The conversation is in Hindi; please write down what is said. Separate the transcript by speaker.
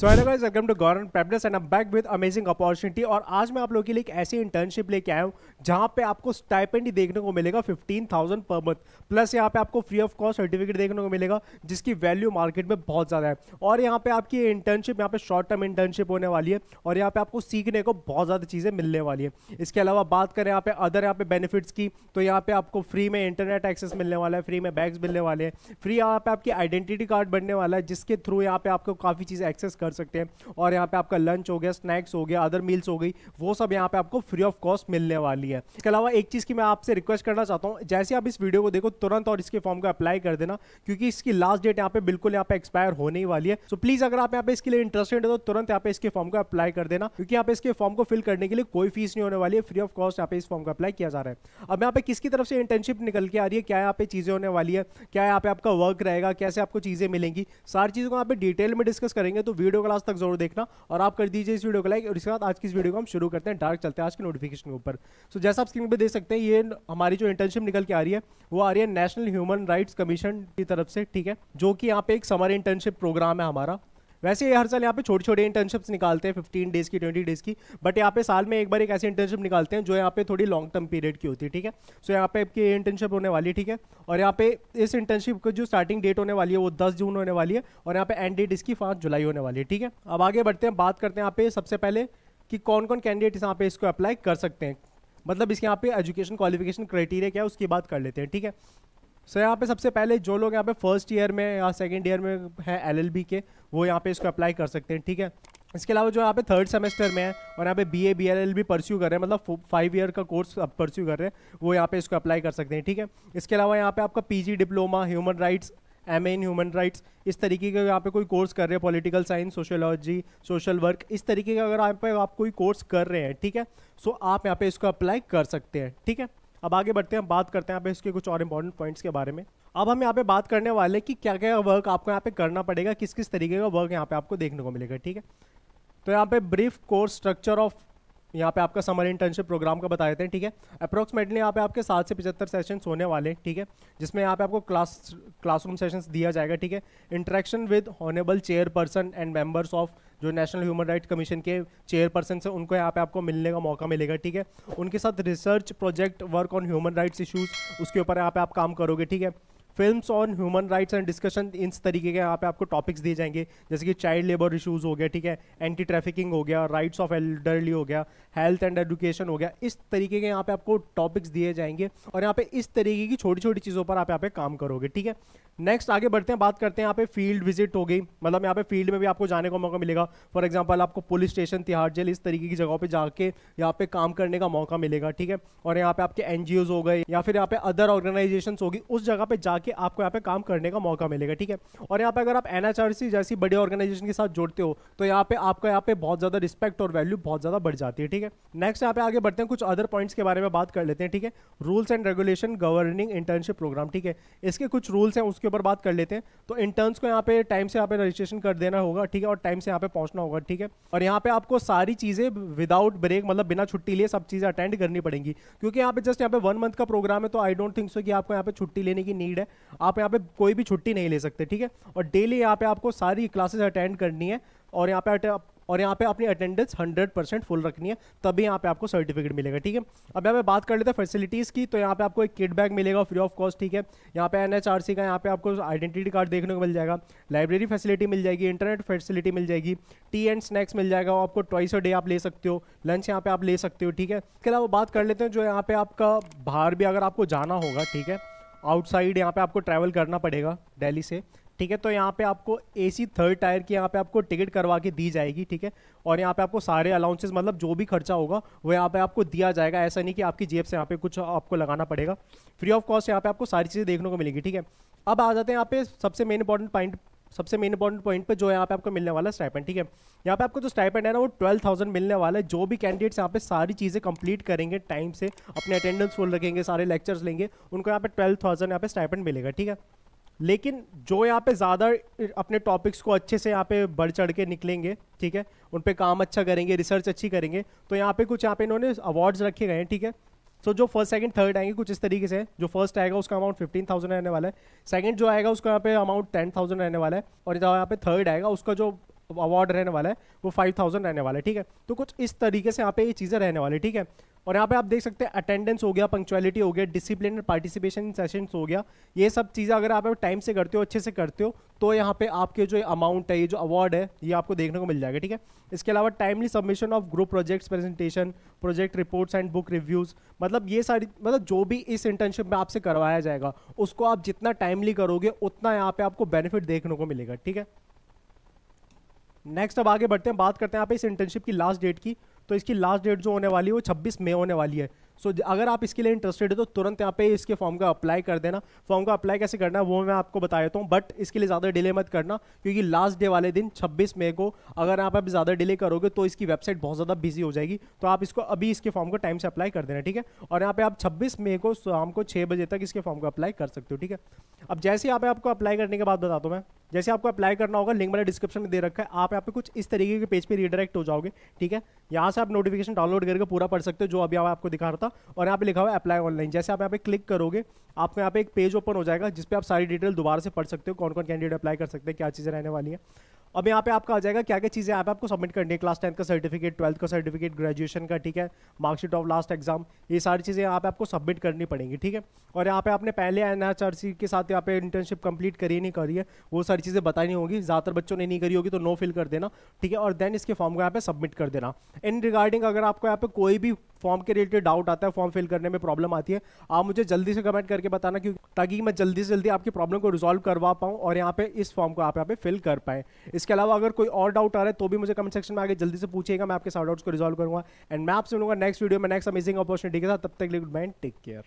Speaker 1: so hello guys welcome to government preparedness and back with amazing opportunity और आज मैं आप लोगों के लिए एक ऐसी इंटर्नशिप लेके आया हूँ जहाँ पे आपको स्टाइपेंड ही देखने को मिलेगा 15,000 पर मंथ प्लस यहाँ पे आपको फ्री ऑफ कॉस्ट सर्टिफिकेट देखने को मिलेगा जिसकी वैल्यू मार्केट में बहुत ज़्यादा है और यहाँ पे आपकी इंटर्नशिप यहाँ पे शॉर्ट टर्म इंटर्नशिप होने वाली है और यहाँ पे आपको सीखने को बहुत ज़्यादा चीज़ें मिलने वाली है इसके अलावा बात करें यहाँ पे अदर यहाँ पे बेनिफिट्स की तो यहाँ पे आपको फ्री में इंटरनेट एक्सेस मिलने वाला है फ्री में बैग्स मिलने वाले हैं फ्री यहाँ पे आपकी आइडेंटिटी कार्ड बनने वाला है जिसके थ्रू यहाँ पे आपको काफ़ी चीज़ एक्सेस कर कर सकते हैं और यहाँ पे आपका लंच हो गया स्नैक्स हो गया अदर मील्स हो गई वो सब यहाँ पे आपको फ्री ऑफ कॉस्ट मिलने वाली है इसके अलावा एक चीज़ की मैं आपसे रिक्वेस्ट करना चाहता हूँ जैसे आप इस वीडियो को देखो तुरंत और इसके फॉर्म को अप्लाई कर देना क्योंकि इसकी लास्ट डेट यहाँ पे बिल्कुल यहाँ पे एक्सपायर होने ही वाली है सो प्लीज़ अगर आप यहाँ पे इसके लिए इंटरेस्टेड है तो तुरंत यहाँ पे इसके फॉर्म को अप्लाई कर देना क्योंकि यहाँ पे इसके फॉर्म को फिल करने के लिए कोई फीस नहीं होने वाली है फ्री ऑफ कॉस्ट यहाँ पे इस फॉर्म को अप्लाई किया जा रहा है अब यहाँ पे किसकी तरफ से इंटर्नशिप निकल के आ रही है क्या यहाँ पे चीज़ें होने वाली है क्या यहाँ पे आपका वर्क रहेगा कैसे आपको चीज़ें मिलेंगी सारी चीज़ों को यहाँ पे डिटेल में डिस्कस करेंगे तो वीडियो वीडियो को लास्ट तक जरूर देखना और आप कर दीजिए इस वीडियो को लाइक और इसके बाद आज की इस वीडियो को हम शुरू करते हैं डायरेक्ट चलते हैं आज के नोटिफिकेशन के ऊपर सो जैसा आप स्क्रीन पर देख सकते हैं ये हमारी जो इंटर्नशिप निकल के आ रही है वो आ रही है नेशनल ह्यूमन राइट्स कमीशन की तरफ से ठीक है जो कि यहाँ पे एक समर इंटर्नशिप प्रोग्राम है हमारा वैसे हर साल यहाँ पे छोटे छोटे इंटर्नशिप्स निकालते हैं फिफ्टीन डेज़ की ट्वेंटी डेज़ की बट यहाँ पे साल में एक बार एक ऐसी इंटर्नशिप निकालते हैं जो यहाँ पे थोड़ी लॉन्ग टर्म पीरियड की होती है ठीक है सो यहाँ पे आपकी इंटर्नशिप होने वाली है ठीक है और यहाँ पे इस इंटर्नशिप की जो स्टार्टिंग डेट होने वाली है वो दस जून होने वाली है और यहाँ पे एंड डेट इसकी पाँच जुलाई होने वाली है ठीक है अब आगे बढ़ते हैं बात करते हैं यहाँ पे सबसे पहले कि कौन कौन कैंडिडेट यहाँ पे इसको अप्लाई कर सकते हैं मतलब इसके यहाँ पे एजुकेशन क्वालिफिकेशन क्राइटेरिया क्या है उसकी बात कर लेते हैं ठीक है सो यहाँ पे सबसे पहले जो लोग यहाँ पे फर्स्ट ईयर में या सेकेंड ईयर में है एलएलबी के वो यहाँ पे इसको अप्लाई कर सकते हैं ठीक है इसके अलावा जो यहाँ पे थर्ड सेमेस्टर में है और यहाँ पे बीए एल भी परस्यू कर रहे हैं मतलब फाइव ईयर का कोर्स अब परस्यू कर रहे हैं वो यहाँ पे इसको अप्लाई कर सकते हैं ठीक है इसके अलावा यहाँ पे आपका PG diploma human rights M in human rights इस तरीके का यहाँ पे कोई कोर्स कर रहे हैं political science sociology social work इस तरीके का अगर यहाँ पे आप कोई कोर्स कर रहे हैं ठीक है सो आप यहाँ पे इसको अप्लाई कर सकते हैं ठीक है अब आगे बढ़ते हैं बात करते हैं इसके कुछ और इंपॉर्टेंट पॉइंट्स के बारे में अब हम यहाँ पे बात करने वाले कि क्या क्या वर्क आपको यहाँ पे करना पड़ेगा किस किस तरीके का वर्क यहाँ पे आपको देखने को मिलेगा ठीक है तो यहाँ पे ब्रीफ कोर्स स्ट्रक्चर ऑफ यहाँ पे आपका समर इंटर्नशिप प्रोग्राम का बता देते हैं ठीक है अप्रोक्सीमेटली यहाँ पे आपके सात से पचहत्तर सेशंस होने वाले हैं ठीक है जिसमें यहाँ पे आपको क्लास क्लासरूम सेशंस दिया जाएगा ठीक है interaction with honourable chairperson and members of जो नेशनल ह्यूमन राइट कमीशन के चेयरपर्सन से उनको यहाँ पे आपको मिलने का मौका मिलेगा ठीक है उनके साथ research project work on human rights issues उसके ऊपर यहाँ पे आप काम करोगे ठीक है film on human rights and discussion इस तरीके के यहाँ पे आपको टॉपिक्स दिए जाएंगे जैसे कि चाइल्ड लेबर इशूज़ हो गया ठीक है एंटी ट्रैफिकिंग हो गया राइट्स ऑफ एल्डरली हो गया हेल्थ एंड एजुकेशन हो गया इस तरीके के यहाँ पे आपको टॉपिक्स दिए जाएंगे और यहाँ पे इस तरीके की छोटी छोटी चीज़ों पर आप यहाँ पे काम करोगे ठीक है नेक्स्ट आगे बढ़ते हैं बात करते हैं यहाँ पे फील्ड विजिट हो गई मतलब यहाँ पे फील्ड में भी आपको जाने का मौका मिलेगा फॉर एग्जाम्पल आपको पुलिस स्टेशन तिहाड़ जेल इस तरीके की जगहों पे जाके यहाँ पे काम करने का मौका मिलेगा ठीक है और यहाँ पे आपके एन हो गए या फिर यहाँ पे अदर ऑर्गेनाइजेशन होगी उस जगह पे जाके कि आपको यहाँ पे काम करने का मौका मिलेगा ठीक है और यहाँ पे अगर आप एन जैसी बड़ी ऑर्गेनाइजेशन के साथ जुड़ते हो तो यहाँ पे आपको यहाँ पे बहुत ज़्यादा रिस्पेक्ट और वैल्यू बहुत ज़्यादा बढ़ जाती है ठीक है नेक्स्ट यहाँ पे आगे बढ़ते हैं कुछ अदर पॉइंट्स के बारे में बात कर लेते हैं ठीक है rules and regulation governing internship programme ठीक है इसके कुछ रूल्स हैं उसके ऊपर बात कर लेते हैं तो इंटर्न्स को यहाँ पे टाइम से यहाँ पे रजिस्ट्रेशन कर देना होगा ठीक है और टाइम से यहाँ पे पहुंचना होगा ठीक है और यहाँ पे आपको सारी चीज़ें विदाउट ब्रेक मतलब बिना छुट्टी लिए सब चीज़ें अटेंड करनी पड़ेंगी क्योंकि यहाँ पे जस्ट यहाँ पे वन मंथ का प्रोग्राम है तो आई डोंट थिंक सो कि आपको यहाँ पे छुट्टी लेने की नीड है आप यहाँ पे कोई भी छुट्टी नहीं ले सकते ठीक है और डेली यहाँ पे आपको सारी क्लासेस अटेंड करनी है और यहाँ पे और यहाँ पे अपनी अटेंडेंस 100 परसेंट फुल रखनी है तभी यहाँ पे आपको सर्टिफिकेट मिलेगा ठीक है अब यहाँ पे बात कर लेते हैं फैसिलिटीज़ की तो यहाँ पे आपको एक किट बैग मिलेगा फ्री ऑफ कॉस्ट ठीक है यहाँ पे एनएचआरसी का यहाँ पे आपको आइडेंटिटी कार्ड देखने को मिल जाएगा लाइब्रेरी फैसिलिटी मिल जाएगी इंटरनेट फैसिलिटी मिल जाएगी टी एंड स्नैक्स मिल जाएगा आपको ट्वाइस अ डे आप ले सकते हो लंच यहाँ पे आप ले सकते हो ठीक है इसके अलावा बात कर लेते हैं जो यहाँ पे आपका बाहर भी अगर आपको जाना होगा ठीक है आउटसाइड यहाँ पे आपको ट्रैवल करना पड़ेगा दिल्ली से ठीक है तो यहाँ पे आपको एसी थर्ड टायर की यहाँ पे आपको टिकट करवा के दी जाएगी ठीक है और यहाँ पे आपको सारे अलाउंसेस मतलब जो भी खर्चा होगा वो यहाँ पे आपको दिया जाएगा ऐसा नहीं कि आपकी जेब से यहाँ पे कुछ आपको लगाना पड़ेगा फ्री ऑफ कॉस्ट यहाँ पे आपको सारी चीज़ें देखने को मिलेगी ठीक है अब आ जाते हैं यहाँ पे सबसे मेन इंपॉर्टेंट पॉइंट सबसे मेन इंपॉर्टेंट पॉइंट पे जो यहाँ पे आपको मिलने वाला स्टाइपेंड ठीक है यहाँ पे आपको जो स्टाइपेंड है ना वो ट्वेल्व थाउजेंड मिलने वाला है जो भी कैंडिडेट्स यहाँ पे सारी चीज़ें कंप्लीट करेंगे टाइम से अपने अटेंडेंस फुल रखेंगे सारे लेक्चर्स लेंगे उनको यहाँ पे ट्वेल्व थाउजेंड यहाँ पे स्टाइपेंड मिलेगा ठीक है लेकिन जो यहाँ पे ज़्यादा अपने टॉपिक्स को अच्छे से यहाँ पे बढ़ चढ़ के निकलेंगे ठीक है उन पर काम अच्छा करेंगे रिसर्च अच्छी करेंगे तो यहाँ पे कुछ यहाँ पे इन्होंने अवार्ड्स रखे गए हैं ठीक है सो जो फर्स्ट सेकंड थर्ड आएंगे कुछ इस तरीके से जो फर्स्ट आएगा उसका अमाउंट फिफ्टीन थाउजेंड रहने वाला है सेकंड जो आएगा उसका यहाँ पे अमाउंट टेन थाउजेंड रहने वाला है और जो यहाँ पे थर्ड आएगा उसका जो अवार्ड रहने वाला है वो फाइव थाउजेंड रहने वाला है ठीक है तो कुछ इस तरीके से यहाँ पे ये चीज़ें रहने वाली ठीक है और यहाँ पे आप देख सकते हैं अटेंडेंस हो गया पंक्चुअलिटी हो गया डिसिप्लिन और पार्टिसिपेशन सेशन हो गया ये सब चीज़ें अगर आप टाइम से करते हो अच्छे से करते हो तो यहाँ पे आपके जो अमाउंट है ये जो अवार्ड है ये आपको देखने को मिल जाएगा ठीक है इसके अलावा timely submission of group projects presentation project reports and book reviews मतलब ये सारी मतलब जो भी इस इंटर्नशिप में आपसे करवाया जाएगा उसको आप जितना टाइमली करोगे उतना यहाँ पे आपको बेनिफिट देखने को मिलेगा ठीक है नेक्स्ट अब आगे बढ़ते हैं बात करते हैं यहाँ पे इस इंटर्नशिप की लास्ट डेट की तो इसकी लास्ट डेट जो होने वाली है वो छब्बीस मई होने वाली है सो so, अगर आप इसके लिए इंटरेस्टेड है तो तुरंत यहाँ पे इसके फॉर्म का अप्लाई कर देना फॉर्म का अप्लाई कैसे करना है वो मैं आपको बता देता हूँ बट इसके लिए ज़्यादा डिले मत करना क्योंकि लास्ट डे वाले दिन 26 मई को अगर आप अभी ज़्यादा डिले करोगे तो इसकी वेबसाइट बहुत ज़्यादा बिजी हो जाएगी तो आप इसको अभी इसके फॉर्म को टाइम से अप्लाई कर देना ठीक है और यहाँ पे आप छब्बीस मई को शाम को छः बजे तक इसके फॉर्म को अप्लाई कर सकते हो ठीक है अब जैसे यहाँ पे आपको अप्लाई करने के बाद बताता हूँ मैं जैसे आपको अप्लाई करना होगा लिंक मैंने डिस्क्रिप्शन में दे रखा है आप यहाँ पे कुछ इस तरीके के पेज पे रीडायरेक्ट हो जाओगे ठीक है यहाँ से आप नोटिफिकेशन डाउनलोड करके पूरा पढ़ सकते हो जो अभी आपको दिखा रहा था और यहाँ पे लिखा हुआ है अप्लाई ऑनलाइन जैसे आप यहाँ पे क्लिक करोगे आपको यहाँ पे एक पेज ओपन हो जाएगा जिसपे आप सारी डिटेल दोबारा से पढ़ सकते हो कौन कौन कैंडिडेट अप्लाई कर सकते हैं क्या चीज़ें रहने वाली हैं अब यहाँ पे आपका आ जाएगा क्या क्या चीज़ें यहाँ पे आपको सबमिट करनी है क्लास टेंथ का सर्टिफिकेट ट्वेल्थ का सर्टिफिकेट ग्रेजुएशन का ठीक है मार्कशीट ऑफ लास्ट एग्जाम ये सारी चीज़ें यहाँ पे आपको सबमिट करनी पड़ेंगी ठीक है और यहाँ पे आपने पहले एन के साथ यहाँ पे इंटर्नशिप कंप्लीट करी नहीं करी है वो सारी चीज़ें बतानी होगी ज़्यादातर बच्चों ने नहीं करी होगी तो नो फिल कर देना ठीक है और देन इसके फॉर्म को यहाँ पे सबमिट कर देना इन रिगार्डिंग अगर आपको यहाँ पे कोई भी फॉर्म के रिलेटेड डाउट आता है फॉर्म फिल करने में प्रॉब्लम आती है आप मुझे जल्दी से कमेंट करके करके बताना क्योंकि ताकि मैं जल्दी से जल्दी आपकी प्रॉब्लम को रिजॉल्व करवा पाऊँ और यहाँ पे इस फॉर्म को आप यहाँ पे फिल कर पाएँ इसके अलावा अगर कोई और डाउट आ रहा है तो भी मुझे कमेंट सेक्शन में आगे जल्दी से पूछेगा मैं आपके सारे डाउट्स को रिजॉल्व करूँगा एंड मैं आपसे मिलूंगा नेक्स्ट वीडियो में नेक्स्ट अमेजिंग अपॉर्चुनिटी के साथ तब तक लिए गुड बैंड टेक केयर